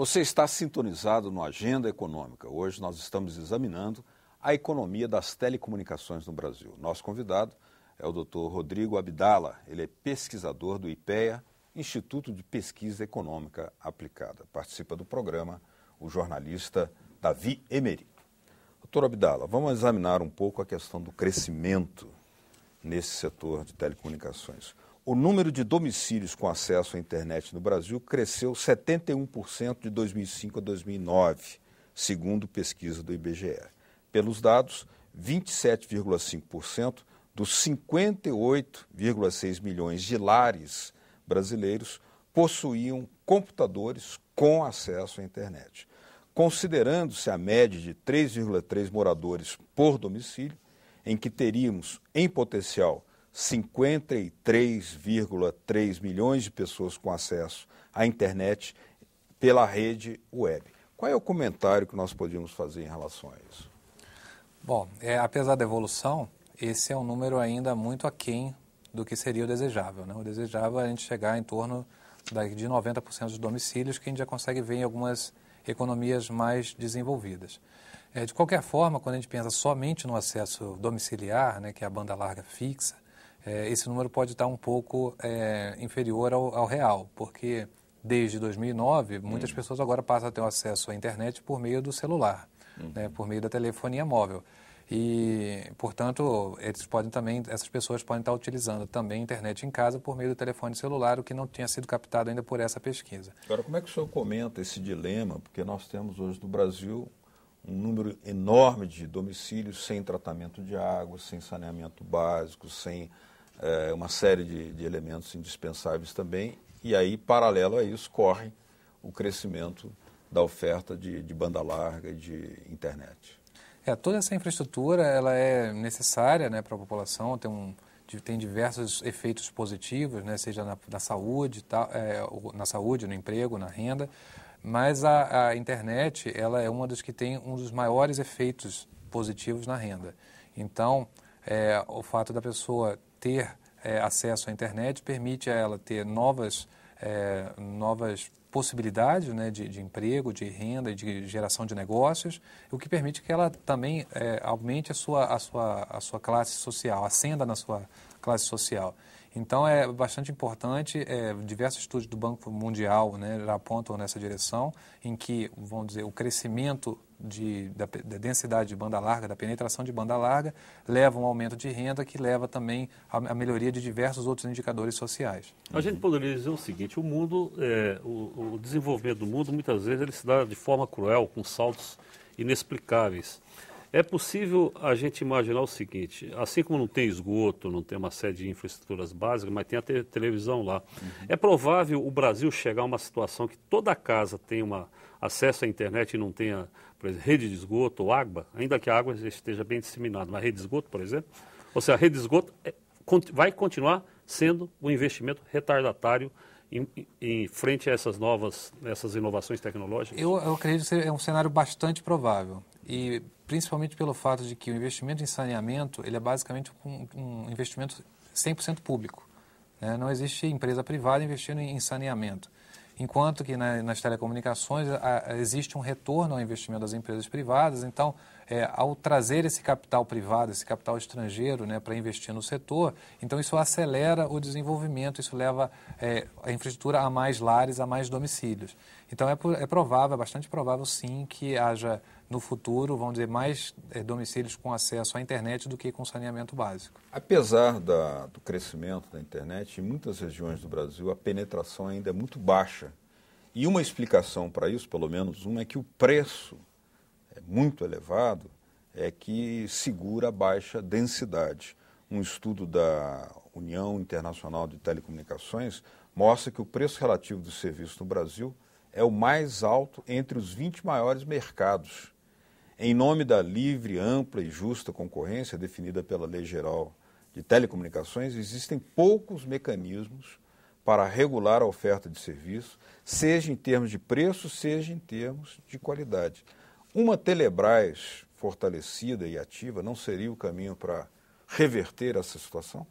Você está sintonizado no Agenda Econômica. Hoje nós estamos examinando a economia das telecomunicações no Brasil. Nosso convidado é o Dr. Rodrigo Abdala. Ele é pesquisador do IPEA, Instituto de Pesquisa Econômica Aplicada. Participa do programa o jornalista Davi Emery. Doutor Abdala, vamos examinar um pouco a questão do crescimento nesse setor de telecomunicações. O número de domicílios com acesso à internet no Brasil cresceu 71% de 2005 a 2009, segundo pesquisa do IBGE. Pelos dados, 27,5% dos 58,6 milhões de lares brasileiros possuíam computadores com acesso à internet. Considerando-se a média de 3,3 moradores por domicílio, em que teríamos, em potencial, 53,3 milhões de pessoas com acesso à internet pela rede web. Qual é o comentário que nós podíamos fazer em relação a isso? Bom, é, apesar da evolução, esse é um número ainda muito aquém do que seria o desejável. Né? O desejável é a gente chegar em torno de 90% dos domicílios que a gente já consegue ver em algumas economias mais desenvolvidas. É, de qualquer forma, quando a gente pensa somente no acesso domiciliar, né, que é a banda larga fixa, é, esse número pode estar um pouco é, inferior ao, ao, real, porque desde 2009 muitas uhum. pessoas agora passam a ter acesso à internet por meio do celular, uhum. né, por meio da telefonia móvel. E, portanto, eles podem também, essas pessoas podem estar utilizando também a internet em casa por meio do telefone celular, o que não tinha sido captado ainda por essa pesquisa. Agora, como é que o senhor comenta esse dilema? Porque nós temos hoje no Brasil um número enorme de domicílios sem tratamento de água, sem saneamento básico, sem é, uma série de, de elementos indispensáveis também. E aí, paralelo a isso, corre o crescimento da oferta de, de banda larga e de internet. É, toda essa infraestrutura ela é necessária né, para a população, tem, um, tem diversos efeitos positivos, né, seja na, na saúde, é, na saúde, no emprego, na renda, mas a, a, internet ela é uma das que tem um dos maiores efeitos positivos na renda. Então, é, o fato da pessoa ter é, acesso à internet permite a ela ter novas, é, novas possibilidades né, de, de, emprego, de renda, de geração de negócios, o que permite que ela também é, aumente a sua, a, sua, a sua classe social, ascenda na sua classe social. Então é bastante importante, é, diversos estudos do Banco Mundial né, já apontam nessa direção, em que, vamos dizer, o crescimento de, da, da, densidade de banda larga, da penetração de banda larga, leva a um aumento de renda que leva também à melhoria de diversos outros indicadores sociais. A gente poderia dizer o seguinte, o mundo, é, o, o desenvolvimento do mundo muitas vezes ele se dá de forma cruel, com saltos inexplicáveis. É possível a gente imaginar o seguinte: assim como não tem esgoto, não tem uma série de infraestruturas básicas, mas tem a te televisão lá. Uhum. É provável o Brasil chegar a uma situação que toda casa tenha uma, acesso à internet e não tenha por exemplo, rede de esgoto ou água, ainda que a água esteja bem disseminada, mas rede de esgoto, por exemplo, ou seja, a rede de esgoto é, vai continuar sendo um investimento retardatário em, em, frente a essas novas, essas inovações tecnológicas? Eu, eu acredito que é um cenário bastante provável. E principalmente pelo fato de que o investimento em saneamento, ele é basicamente um, um investimento 100% público. Né? Não existe empresa privada investindo em, em saneamento. Enquanto que né, nas telecomunicações a, a, existe um retorno ao investimento das empresas privadas, então, é, ao trazer esse capital privado, esse capital estrangeiro né, para investir no setor, então isso acelera o desenvolvimento, isso leva é, a infraestrutura a mais lares, a mais domicílios. Então é, é provável, é bastante provável sim que haja no futuro, vão dizer, mais é, domicílios com acesso à internet do que com saneamento básico. Apesar da, do crescimento da internet, em muitas regiões do Brasil a penetração ainda é muito baixa. E uma explicação para isso, pelo menos uma, é que o preço é muito elevado, é que segura a baixa densidade. Um estudo da União Internacional de Telecomunicações mostra que o preço relativo do serviço no Brasil é o mais alto entre os 20 maiores mercados em nome da livre, ampla e justa concorrência definida pela Lei Geral de Telecomunicações, existem poucos mecanismos para regular a oferta de serviço, seja em termos de preço, seja em termos de qualidade. Uma Telebrás fortalecida e ativa não seria o caminho para reverter essa situação?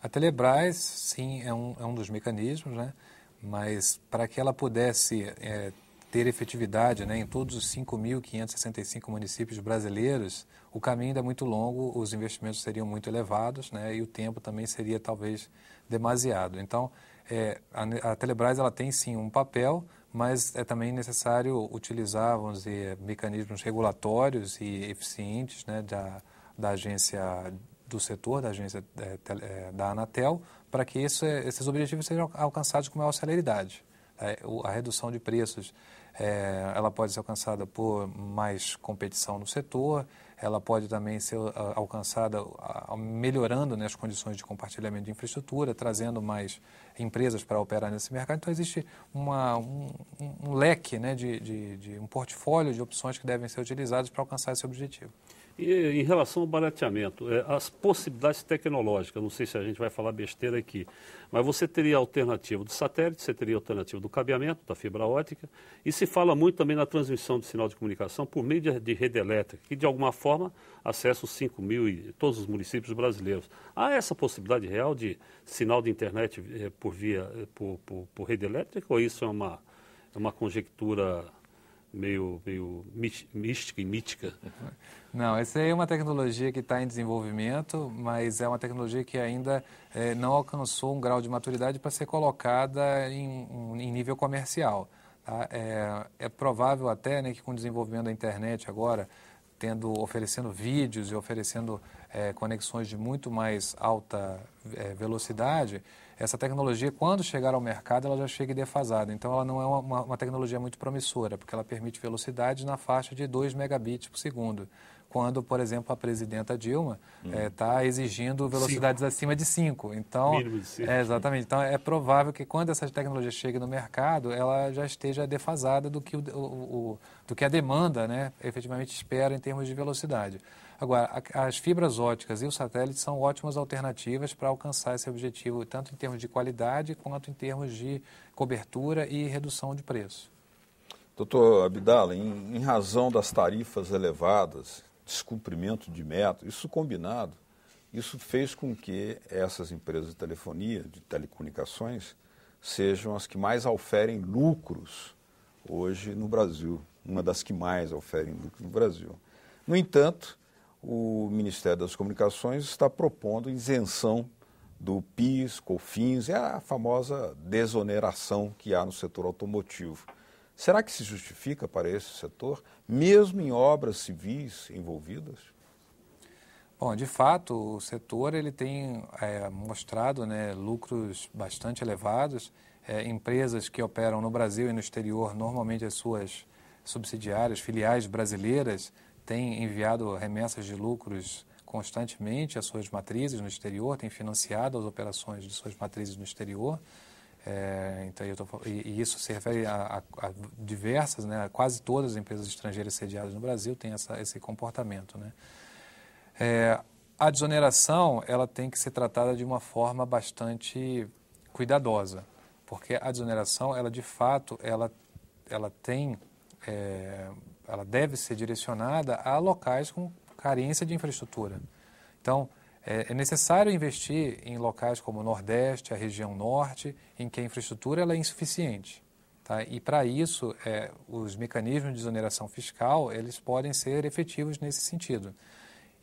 A Telebrás, sim, é um, é um dos mecanismos, né? mas para que ela pudesse é, ter efetividade né, em todos os 5.565 municípios brasileiros, o caminho ainda é muito longo, os investimentos seriam muito elevados né, e o tempo também seria talvez demasiado. Então, é, a, a, Telebrás ela tem sim um papel, mas é também necessário utilizar, vamos dizer, mecanismos regulatórios e eficientes né, da, da agência do setor, da agência é, é da Anatel, para que esse, é, esses objetivos sejam alcançados com maior celeridade é, a redução de preços é, ela pode ser alcançada por mais competição no setor, ela pode também ser ah, alcançada ah, melhorando né, as condições de compartilhamento de infraestrutura, trazendo mais empresas para operar nesse mercado. Então, existe uma, um, um leque, né, de, de, de um portfólio de opções que devem ser utilizadas para alcançar esse objetivo. E, em relação ao barateamento, é, as possibilidades tecnológicas, não sei se a gente vai falar besteira aqui, mas você teria alternativa do satélite, você teria alternativa do cabeamento, da fibra ótica, e se fala muito também na transmissão de sinal de comunicação por meio de, de rede elétrica, que de alguma forma acessa os 5 mil e todos os municípios brasileiros. Há essa possibilidade real de sinal de internet é, por via é, por, por, por rede elétrica ou isso é uma, é uma conjectura meio, meio mística e mítica? Não, essa é uma tecnologia que está em desenvolvimento, mas é uma tecnologia que ainda é, não alcançou um grau de maturidade para ser colocada em, em nível comercial. Tá? É, é, provável até né, que com o desenvolvimento da internet agora, tendo oferecendo vídeos e oferecendo é, conexões de muito mais alta é, velocidade, essa tecnologia, quando chegar ao mercado, ela já chega defasada. Então, ela não é uma, uma tecnologia muito promissora, porque ela permite velocidades na faixa de 2 megabits por segundo quando, por exemplo, a presidenta Dilma está hum. é, exigindo velocidades cinco. acima de 5. Então, É, exatamente. Então, é provável que quando essa tecnologia chegue no mercado, ela já esteja defasada do que, o, o, o, do que a demanda né, efetivamente espera em termos de velocidade. Agora, as fibras óticas e o satélite são ótimas alternativas para alcançar esse objetivo, tanto em termos de qualidade quanto em termos de cobertura e redução de preço. Doutor Abdala, em, em razão das tarifas elevadas, descumprimento de meta, isso combinado, isso fez com que essas empresas de telefonia, de telecomunicações, sejam as que mais oferem lucros hoje no Brasil, uma das que mais oferem lucros no Brasil. No entanto, o Ministério das Comunicações está propondo isenção do PIS, COFINS, é a famosa desoneração que há no setor automotivo. Será que se justifica para esse setor, mesmo em obras civis envolvidas? Bom, de fato, o setor ele tem é, mostrado né, lucros bastante elevados. É, empresas que operam no Brasil e no exterior, normalmente as suas subsidiárias, filiais brasileiras, tem enviado remessas de lucros constantemente às suas matrizes no exterior, tem financiado as operações de suas matrizes no exterior. É, então, tô, e, e, isso se refere a, a, a, diversas, né, quase todas as empresas estrangeiras sediadas no Brasil têm essa, esse comportamento. Né? É, a desoneração ela tem que ser tratada de uma forma bastante cuidadosa, porque a desoneração, ela de fato, ela, ela tem é, ela deve ser direcionada a locais com carência de infraestrutura. Então, é, é necessário investir em locais como o Nordeste, a região Norte, em que a infraestrutura ela é insuficiente. Tá? E para isso, é, os mecanismos de exoneração fiscal eles podem ser efetivos nesse sentido.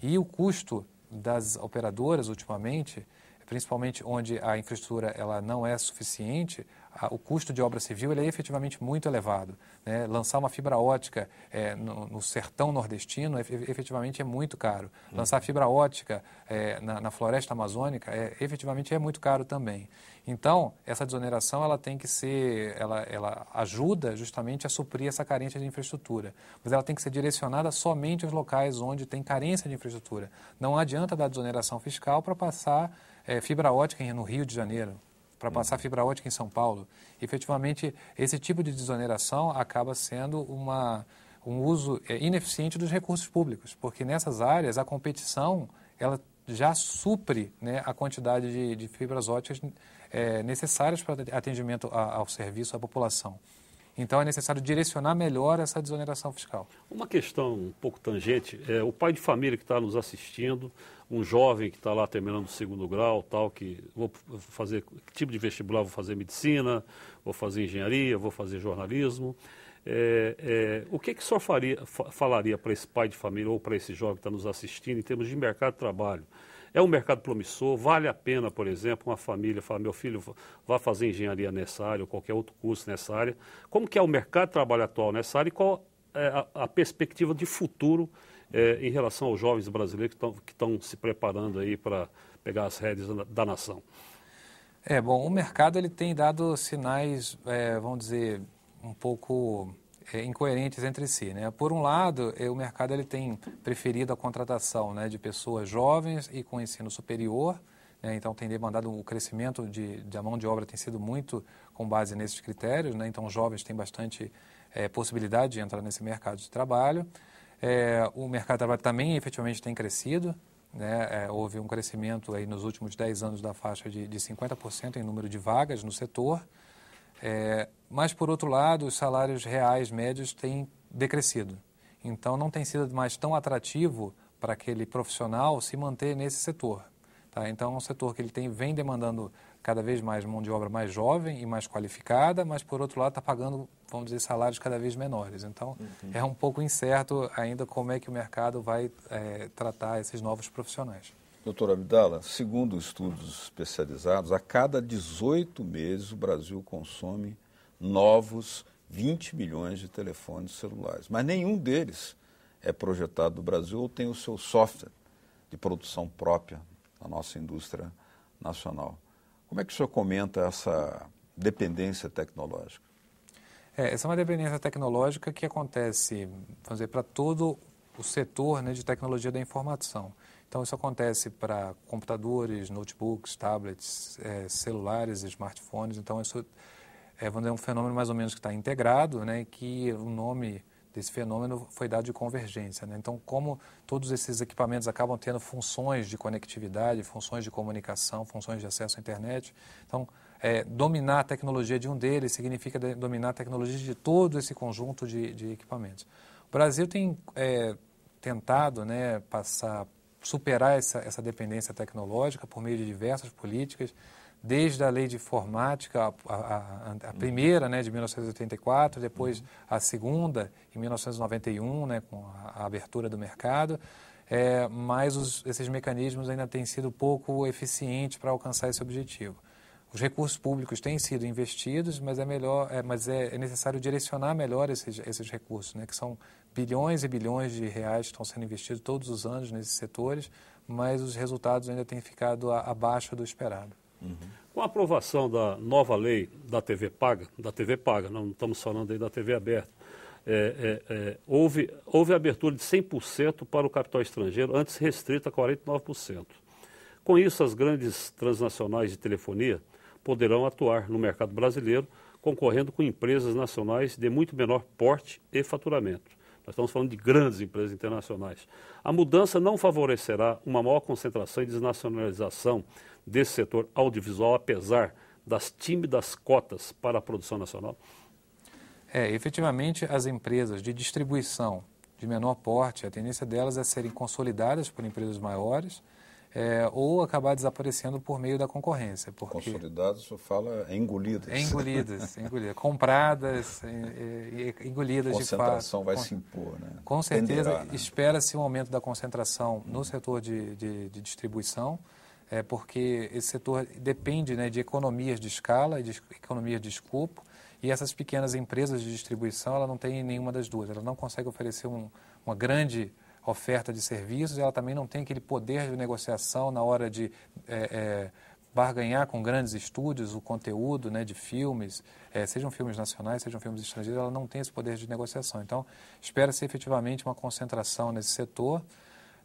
E o custo das operadoras ultimamente, principalmente onde a infraestrutura ela não é suficiente, o custo de obra civil ele é efetivamente muito elevado. Né? Lançar uma fibra ótica é, no, no, sertão nordestino é, efetivamente é muito caro. Uhum. Lançar fibra ótica é, na, na, floresta amazônica é, efetivamente é muito caro também. Então, essa desoneração ela tem que ser, ela, ela ajuda justamente a suprir essa carência de infraestrutura, mas ela tem que ser direcionada somente aos locais onde tem carência de infraestrutura. Não adianta dar desoneração fiscal para passar é, fibra ótica no Rio de Janeiro, para passar fibra ótica em São Paulo. Efetivamente, esse tipo de desoneração acaba sendo uma, um uso é, ineficiente dos recursos públicos, porque nessas áreas a competição ela já supre né, a quantidade de, de fibras óticas é, necessárias para atendimento a, ao serviço à população. Então é necessário direcionar melhor essa desoneração fiscal. Uma questão um pouco tangente, é, o pai de família que está nos assistindo, um jovem que está lá terminando o segundo grau, tal, que vou fazer que tipo de vestibular, vou fazer medicina, vou fazer engenharia, vou fazer jornalismo. É, é, o que, que o senhor faria, falaria para esse pai de família ou para esse jovem que está nos assistindo em termos de mercado de trabalho? É um mercado promissor? Vale a pena, por exemplo, uma família falar: meu filho, vá fazer engenharia nessa área ou qualquer outro curso nessa área? Como que é o mercado de trabalho atual nessa área e qual é a, a perspectiva de futuro é, em relação aos jovens brasileiros que estão se preparando aí para pegar as rédeas da, da nação? É, bom, o mercado ele tem dado sinais, é, vamos dizer, um pouco é, incoerentes entre si. Né? Por um lado, é, o mercado ele tem preferido a contratação né, de pessoas jovens e com ensino superior, né? então tem demandado o crescimento de, de mão de obra tem sido muito com base nesses critérios, né? então jovens têm bastante é, possibilidade de entrar nesse mercado de trabalho. É, o mercado de trabalho também efetivamente tem crescido. Né? É, houve um crescimento aí nos últimos 10 anos da faixa de, de 50% em número de vagas no setor. É, mas, por outro lado, os salários reais médios têm decrescido. Então, não tem sido mais tão atrativo para aquele profissional se manter nesse setor. Tá? Então, é um setor que ele tem, vem demandando cada vez mais mão de obra mais jovem e mais qualificada, mas por outro lado está pagando, vamos dizer, salários cada vez menores. Então uhum. é um pouco incerto ainda como é que o mercado vai é, tratar esses novos profissionais. Doutor Abdala, segundo estudos especializados, a cada 18 meses o Brasil consome novos 20 milhões de telefones celulares, mas nenhum deles é projetado no Brasil ou tem o seu software de produção própria na nossa indústria nacional. Como é que o senhor comenta essa dependência tecnológica? É, essa é uma dependência tecnológica que acontece, fazer para todo o setor né, de tecnologia da informação. Então, isso acontece para computadores, notebooks, tablets, é, celulares, smartphones. Então, isso é, vamos dizer, um fenômeno mais ou menos que está integrado, né, que o nome desse fenômeno foi dado de convergência. Né? Então, como todos esses equipamentos acabam tendo funções de conectividade, funções de comunicação, funções de acesso à internet, então é, dominar a tecnologia de um deles significa dominar a tecnologia de todo esse conjunto de, de equipamentos. O Brasil tem é, tentado né, passar, superar essa, essa dependência tecnológica por meio de diversas políticas, desde a lei de informática, a, a, a uhum. primeira, né, de 1984, depois a segunda, em 1991, né, com a, a abertura do mercado, é, mas os, esses mecanismos ainda têm sido pouco eficientes para alcançar esse objetivo. Os recursos públicos têm sido investidos, mas é melhor, é, mas é, é necessário direcionar melhor esses, esses recursos, né, que são bilhões e bilhões de reais que estão sendo investidos todos os anos nesses setores, mas os resultados ainda têm ficado abaixo do esperado. Uhum. Com a aprovação da nova lei da TV paga, da TV paga, não estamos falando aí da TV aberta, é, é, é, houve, houve abertura de 100% para o capital estrangeiro, antes restrita a 49%. Com isso, as grandes transnacionais de telefonia poderão atuar no mercado brasileiro, concorrendo com empresas nacionais de muito menor porte e faturamento. Nós estamos falando de grandes empresas internacionais. A mudança não favorecerá uma maior concentração e desnacionalização desse setor audiovisual, apesar das tímidas cotas para a produção nacional? É, efetivamente, as empresas de distribuição de menor porte, a tendência delas é serem consolidadas por empresas maiores é, ou acabar desaparecendo por meio da concorrência. Porque... Consolidadas, você fala é engolidas. É engolidas, é engolidas. Compradas, engolidas de fato. A concentração vai com, se impor, né? Com certeza, né? espera-se um aumento da concentração hum. no setor de, de, de distribuição é, porque esse setor depende né, de economias de escala e de economias de escopo, e essas pequenas empresas de distribuição, ela não tem nenhuma das duas, ela não consegue oferecer um, uma grande oferta de serviços, ela também não tem aquele poder de negociação na hora de é, é, barganhar com grandes estúdios o conteúdo né, de filmes, é, sejam filmes nacionais, sejam filmes estrangeiros, ela não tem esse poder de negociação. Então, espera-se efetivamente uma concentração nesse setor.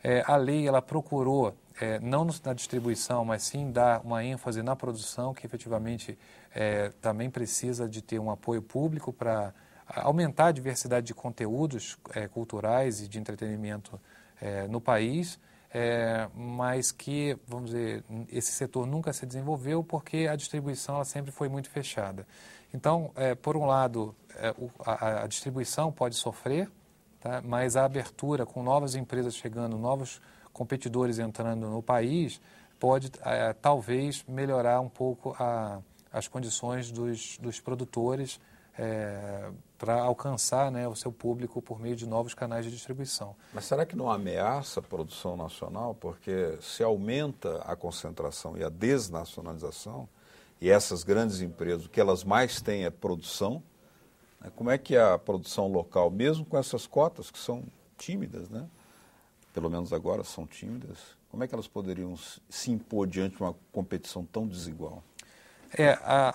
É, a lei ela procurou, é, não na distribuição, mas sim dar uma ênfase na produção, que efetivamente é, também precisa de ter um apoio público para aumentar a diversidade de conteúdos é, culturais e de entretenimento é, no país, é, mas que, vamos dizer, esse setor nunca se desenvolveu porque a distribuição ela sempre foi muito fechada. Então, por um lado, o, a, a, distribuição pode sofrer, tá? mas a abertura com novas empresas chegando, novos competidores entrando no país, pode talvez melhorar um pouco a, as condições dos, dos produtores é, para alcançar né, o seu público por meio de novos canais de distribuição. Mas será que não ameaça a produção nacional? Porque se aumenta a concentração e a desnacionalização, e essas grandes empresas, o que elas mais têm é produção, né, como é que a produção local, mesmo com essas cotas que são tímidas, né, pelo menos agora são tímidas, como é que elas poderiam se impor diante de uma competição tão desigual? É, a,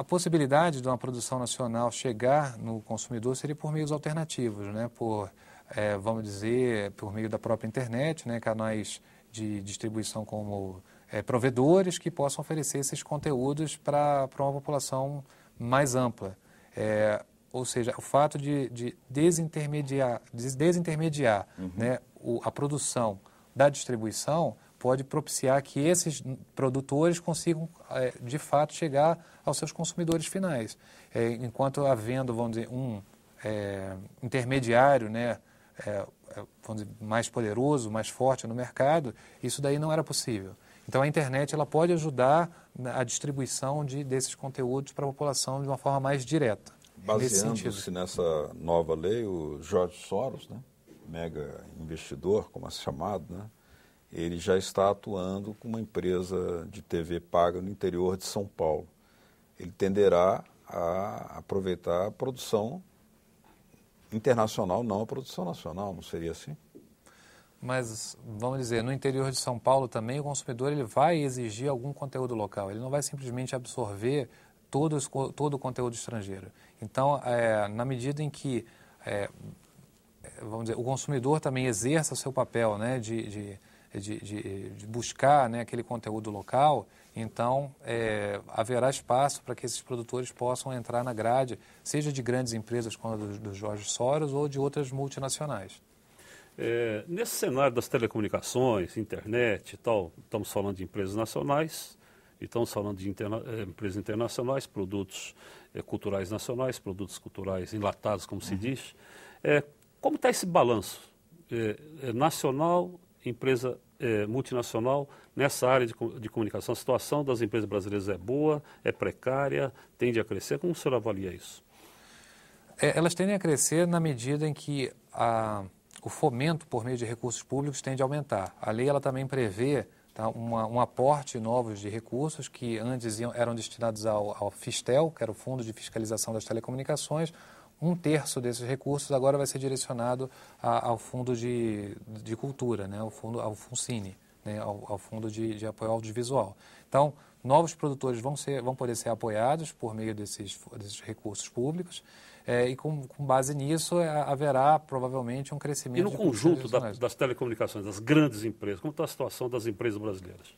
a possibilidade de uma produção nacional chegar no consumidor seria por meios alternativos, né? por, é, vamos dizer, por meio da própria internet, né? canais de distribuição como é, provedores que possam oferecer esses conteúdos para uma população mais ampla. É, ou seja, o fato de, de desintermediar, de desintermediar uhum. né, o, a produção da distribuição pode propiciar que esses produtores consigam, eh, de fato, chegar aos seus consumidores finais. É, enquanto havendo, vamos dizer, um é, intermediário, né, é, é, vamos dizer, mais poderoso, mais forte no mercado, isso daí não era possível. Então a internet ela pode ajudar a distribuição de, desses conteúdos para a população de uma forma mais direta. Baseando-se nessa nova lei, o Jorge Soros, né, mega investidor, como é chamado, né, ele já está atuando com uma empresa de TV paga no interior de São Paulo. Ele tenderá a aproveitar a produção internacional, não a produção nacional, não seria assim? Mas, vamos dizer, no interior de São Paulo também o consumidor ele vai exigir algum conteúdo local, ele não vai simplesmente absorver todo, todo o conteúdo estrangeiro. Então, é, na medida em que, é, vamos dizer, o consumidor também exerça seu papel né, de, de de, de, de buscar né, aquele conteúdo local, então é, haverá espaço para que esses produtores possam entrar na grade, seja de grandes empresas como a do, do Jorge Soros ou de outras multinacionais. É, nesse cenário das telecomunicações, internet e tal, estamos falando de empresas nacionais, e estamos falando de interna é, empresas internacionais, produtos é, culturais nacionais, produtos culturais enlatados, como uhum. se diz. É, como está esse balanço é, é nacional empresa é, multinacional nessa área de, de, comunicação. A situação das empresas brasileiras é boa, é precária, tende a crescer. Como o senhor avalia isso? É, elas tendem a crescer na medida em que a, o fomento por meio de recursos públicos tende a aumentar. A lei ela também prevê tá, uma, um aporte novos de recursos que antes iam, eram destinados ao, ao Fistel, que era o Fundo de Fiscalização das Telecomunicações um terço desses recursos agora vai ser direcionado a, ao Fundo de, de Cultura, né? ao Fundo ao Funcine, né? ao, ao, Fundo de, de Apoio Audiovisual. Então, novos produtores vão, ser, vão poder ser apoiados por meio desses, desses recursos públicos é, e com, com, base nisso é, haverá provavelmente um crescimento. E no conjunto da, das telecomunicações, das grandes empresas, como está a situação das empresas brasileiras?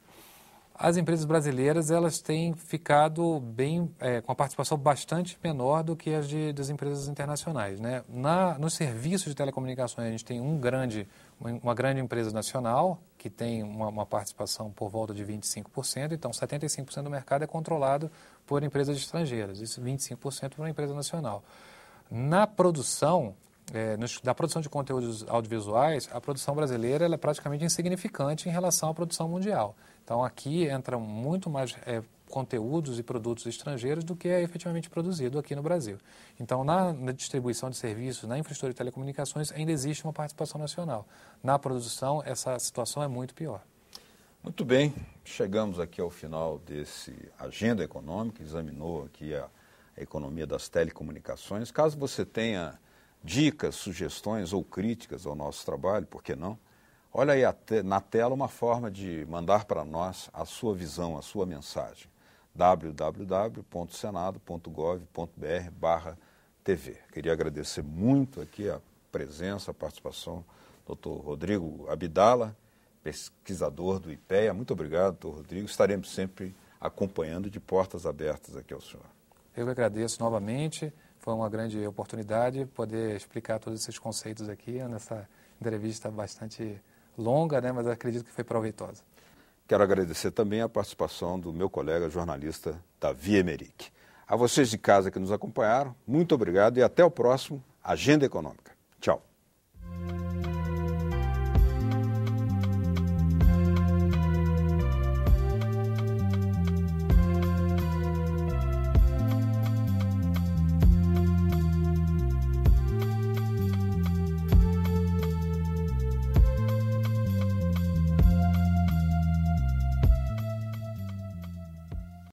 as empresas brasileiras elas têm ficado bem é, com a participação bastante menor do que as de, das empresas internacionais. Né? Na, nos serviços de telecomunicações, a gente tem um grande, uma grande empresa nacional que tem uma, uma participação por volta de 25%, então 75% do mercado é controlado por empresas estrangeiras, isso 25% por uma empresa nacional. Na produção, é, nos, da produção de conteúdos audiovisuais, a produção brasileira é praticamente insignificante em relação à produção mundial. Então aqui entram muito mais é, conteúdos e produtos estrangeiros do que é efetivamente produzido aqui no Brasil. Então, na, na, distribuição de serviços, na infraestrutura de telecomunicações, ainda existe uma participação nacional. Na produção, essa situação é muito pior. Muito bem, chegamos aqui ao final desse Agenda Econômica, examinou aqui a, a economia das telecomunicações. Caso você tenha dicas, sugestões ou críticas ao nosso trabalho, por que não? Olha aí te, na tela uma forma de mandar para nós a sua visão, a sua mensagem. www.senado.gov.br barra TV. Queria agradecer muito aqui a presença, a participação do Dr. Rodrigo Abidala, pesquisador do IPEA. Muito obrigado, doutor Rodrigo. Estaremos sempre acompanhando de portas abertas aqui ao senhor. Eu agradeço novamente. Foi uma grande oportunidade poder explicar todos esses conceitos aqui nessa entrevista bastante longa, né, mas acredito que foi proveitosa. Quero agradecer também a participação do meu colega jornalista Davi Emerick. A vocês de casa que nos acompanharam, muito obrigado e até o próximo Agenda Econômica. Tchau.